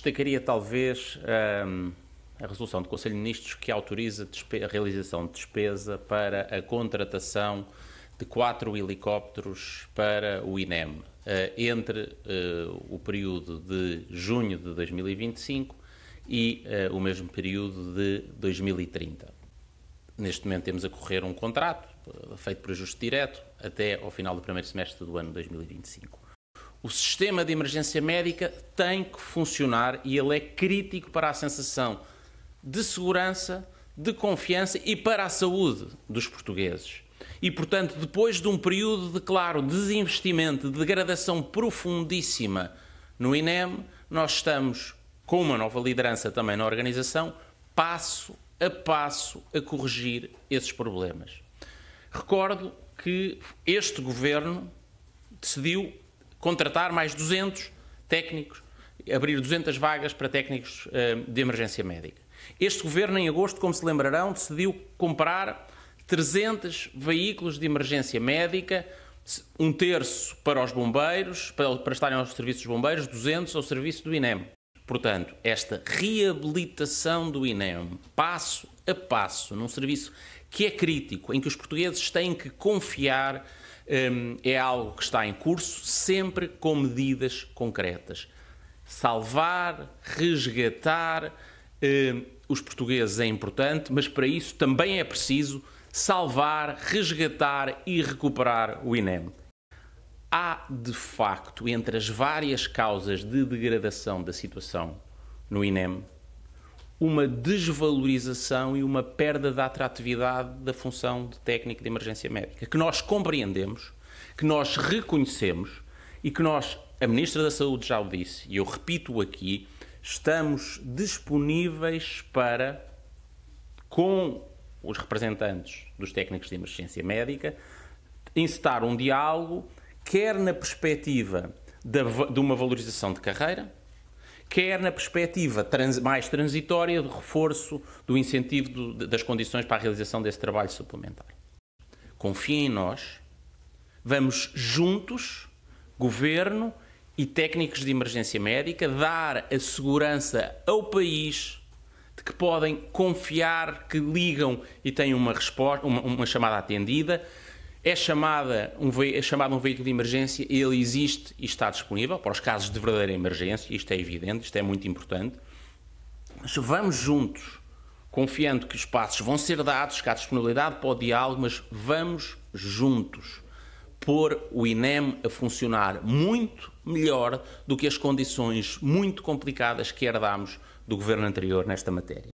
Destacaria talvez um, a resolução do Conselho de Ministros que autoriza a realização de despesa para a contratação de quatro helicópteros para o INEM, uh, eh, entre uh, o período de junho de 2025 e uh, o mesmo período de 2030. Neste momento temos a correr um contrato feito por ajuste direto até ao final do primeiro semestre do ano 2025 o sistema de emergência médica tem que funcionar e ele é crítico para a sensação de segurança, de confiança e para a saúde dos portugueses. E, portanto, depois de um período de claro desinvestimento, de degradação profundíssima no INEM, nós estamos, com uma nova liderança também na organização, passo a passo a corrigir esses problemas. Recordo que este governo decidiu contratar mais 200 técnicos, abrir 200 vagas para técnicos eh, de emergência médica. Este governo, em agosto, como se lembrarão, decidiu comprar 300 veículos de emergência médica, um terço para os bombeiros, para, estarem aos serviços dos bombeiros, 200 ao serviço do INEM. Portanto, esta reabilitação do INEM, passo a passo, num serviço que é crítico, em que os portugueses têm que confiar Hum, é algo que está em curso, sempre com medidas concretas. Salvar, resgatar hum, os portugueses é importante, mas para isso também é preciso salvar, resgatar e recuperar o INEM. Há, de facto, entre as várias causas de degradação da situação no INEM, uma desvalorização e uma perda da atratividade da função de técnico de emergência médica, que nós compreendemos, que nós reconhecemos e que nós, a Ministra da Saúde já o disse, e eu repito aqui, estamos disponíveis para, com os representantes dos técnicos de emergência médica, incitar um diálogo, quer na perspectiva de uma valorização de carreira, quer na perspectiva trans, mais transitória de reforço do incentivo do, das condições para a realização desse trabalho suplementar. Confiem em nós, vamos juntos, governo e técnicos de emergência médica, dar a segurança ao país de que podem confiar que ligam e têm uma resposta, uma, uma chamada atendida, é, chamada um é chamado um veículo de emergência, ele existe e está disponível para os casos de verdadeira emergência, isto é evidente, isto é muito importante. Mas vamos juntos, confiando que os passos vão ser dados, que há disponibilidade para o diálogo, mas vamos juntos pôr o INEM a funcionar muito melhor do que as condições muito complicadas que herdámos do governo anterior nesta matéria.